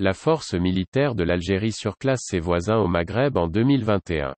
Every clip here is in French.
La force militaire de l'Algérie surclasse ses voisins au Maghreb en 2021.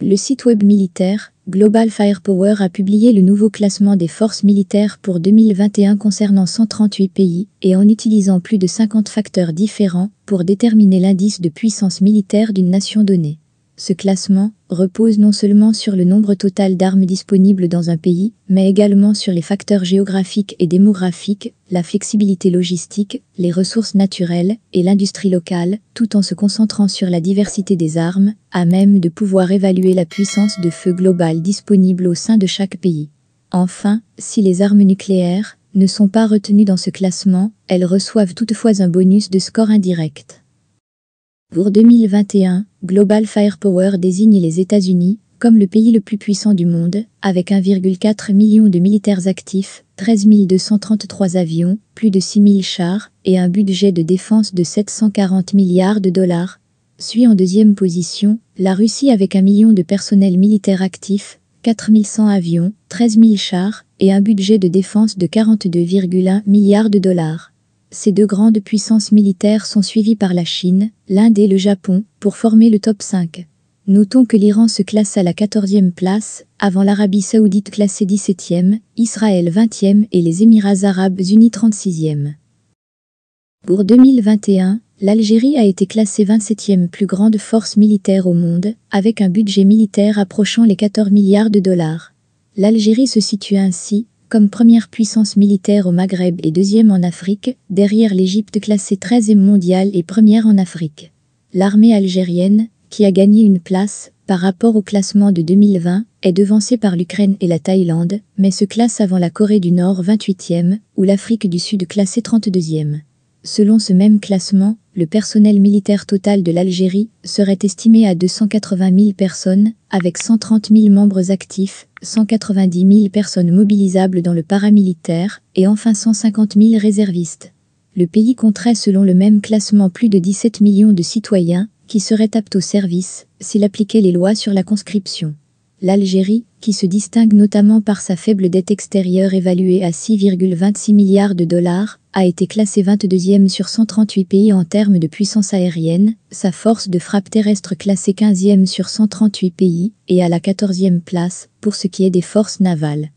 Le site web militaire, Global Firepower a publié le nouveau classement des forces militaires pour 2021 concernant 138 pays et en utilisant plus de 50 facteurs différents pour déterminer l'indice de puissance militaire d'une nation donnée. Ce classement repose non seulement sur le nombre total d'armes disponibles dans un pays, mais également sur les facteurs géographiques et démographiques, la flexibilité logistique, les ressources naturelles et l'industrie locale, tout en se concentrant sur la diversité des armes, à même de pouvoir évaluer la puissance de feu globale disponible au sein de chaque pays. Enfin, si les armes nucléaires ne sont pas retenues dans ce classement, elles reçoivent toutefois un bonus de score indirect. Pour 2021, Global Firepower désigne les États-Unis comme le pays le plus puissant du monde, avec 1,4 million de militaires actifs, 13 233 avions, plus de 6 000 chars et un budget de défense de 740 milliards de dollars. Suit en deuxième position la Russie avec 1 million de personnels militaires actifs, 100 avions, 13 000 chars et un budget de défense de 42,1 milliards de dollars. Ces deux grandes puissances militaires sont suivies par la Chine, l'Inde et le Japon pour former le top 5. Notons que l'Iran se classe à la 14e place, avant l'Arabie saoudite classée 17e, Israël 20e et les Émirats arabes unis 36e. Pour 2021, l'Algérie a été classée 27e plus grande force militaire au monde, avec un budget militaire approchant les 14 milliards de dollars. L'Algérie se situe ainsi comme première puissance militaire au Maghreb et deuxième en Afrique, derrière l'Égypte classée 13e mondiale et première en Afrique. L'armée algérienne, qui a gagné une place par rapport au classement de 2020, est devancée par l'Ukraine et la Thaïlande, mais se classe avant la Corée du Nord 28e ou l'Afrique du Sud classée 32e. Selon ce même classement, le personnel militaire total de l'Algérie serait estimé à 280 000 personnes, avec 130 000 membres actifs, 190 000 personnes mobilisables dans le paramilitaire et enfin 150 000 réservistes. Le pays compterait selon le même classement plus de 17 millions de citoyens qui seraient aptes au service s'il appliquait les lois sur la conscription. L'Algérie, qui se distingue notamment par sa faible dette extérieure évaluée à 6,26 milliards de dollars, a été classée 22e sur 138 pays en termes de puissance aérienne, sa force de frappe terrestre classée 15e sur 138 pays, et à la 14e place pour ce qui est des forces navales.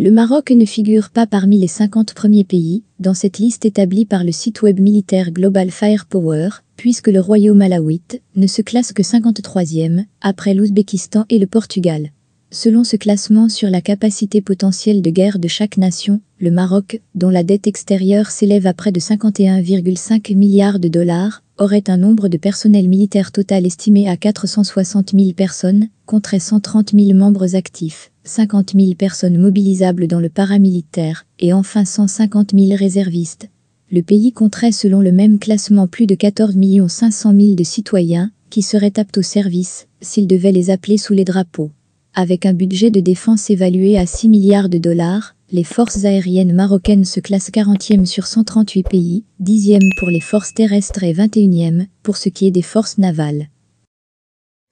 Le Maroc ne figure pas parmi les 50 premiers pays dans cette liste établie par le site web militaire Global Firepower, puisque le royaume malawite ne se classe que 53e, après l'Ouzbékistan et le Portugal. Selon ce classement sur la capacité potentielle de guerre de chaque nation, le Maroc, dont la dette extérieure s'élève à près de 51,5 milliards de dollars, aurait un nombre de personnel militaire total estimé à 460 000 personnes, contre 130 000 membres actifs. 50 000 personnes mobilisables dans le paramilitaire et enfin 150 000 réservistes. Le pays compterait selon le même classement plus de 14 500 000 de citoyens qui seraient aptes au service s'ils devaient les appeler sous les drapeaux. Avec un budget de défense évalué à 6 milliards de dollars, les forces aériennes marocaines se classent 40e sur 138 pays, 10e pour les forces terrestres et 21e pour ce qui est des forces navales.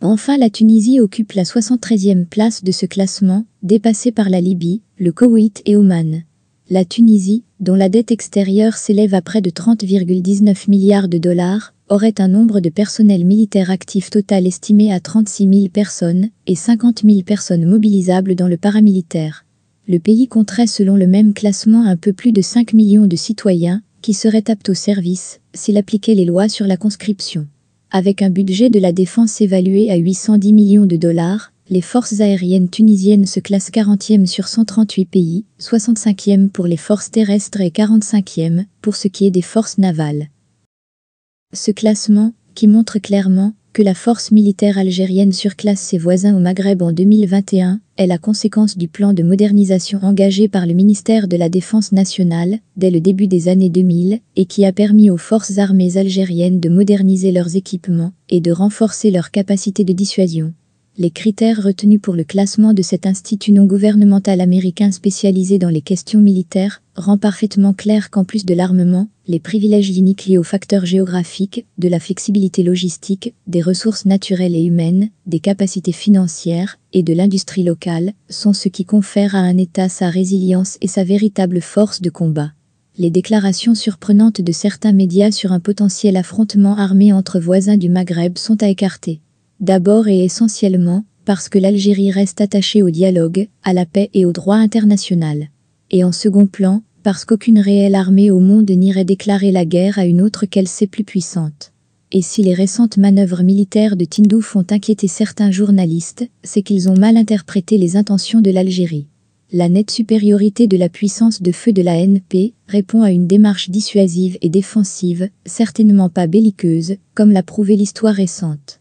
Enfin, la Tunisie occupe la 73e place de ce classement, dépassée par la Libye, le Koweït et Oman. La Tunisie, dont la dette extérieure s'élève à près de 30,19 milliards de dollars, aurait un nombre de personnel militaire actif total estimé à 36 000 personnes et 50 000 personnes mobilisables dans le paramilitaire. Le pays compterait selon le même classement un peu plus de 5 millions de citoyens qui seraient aptes au service s'il appliquait les lois sur la conscription. Avec un budget de la défense évalué à 810 millions de dollars, les forces aériennes tunisiennes se classent 40e sur 138 pays, 65e pour les forces terrestres et 45e pour ce qui est des forces navales. Ce classement, qui montre clairement que la force militaire algérienne surclasse ses voisins au Maghreb en 2021 est la conséquence du plan de modernisation engagé par le ministère de la Défense nationale dès le début des années 2000 et qui a permis aux forces armées algériennes de moderniser leurs équipements et de renforcer leurs capacités de dissuasion les critères retenus pour le classement de cet institut non gouvernemental américain spécialisé dans les questions militaires rendent parfaitement clair qu'en plus de l'armement, les privilèges uniques liés aux facteurs géographiques, de la flexibilité logistique, des ressources naturelles et humaines, des capacités financières et de l'industrie locale sont ce qui confère à un État sa résilience et sa véritable force de combat les déclarations surprenantes de certains médias sur un potentiel affrontement armé entre voisins du Maghreb sont à écarter. D'abord et essentiellement, parce que l'Algérie reste attachée au dialogue, à la paix et au droit international. Et en second plan, parce qu'aucune réelle armée au monde n'irait déclarer la guerre à une autre qu'elle sait plus puissante. Et si les récentes manœuvres militaires de Tindouf font inquiéter certains journalistes, c'est qu'ils ont mal interprété les intentions de l'Algérie. La nette supériorité de la puissance de feu de la NP répond à une démarche dissuasive et défensive, certainement pas belliqueuse, comme l'a prouvé l'histoire récente.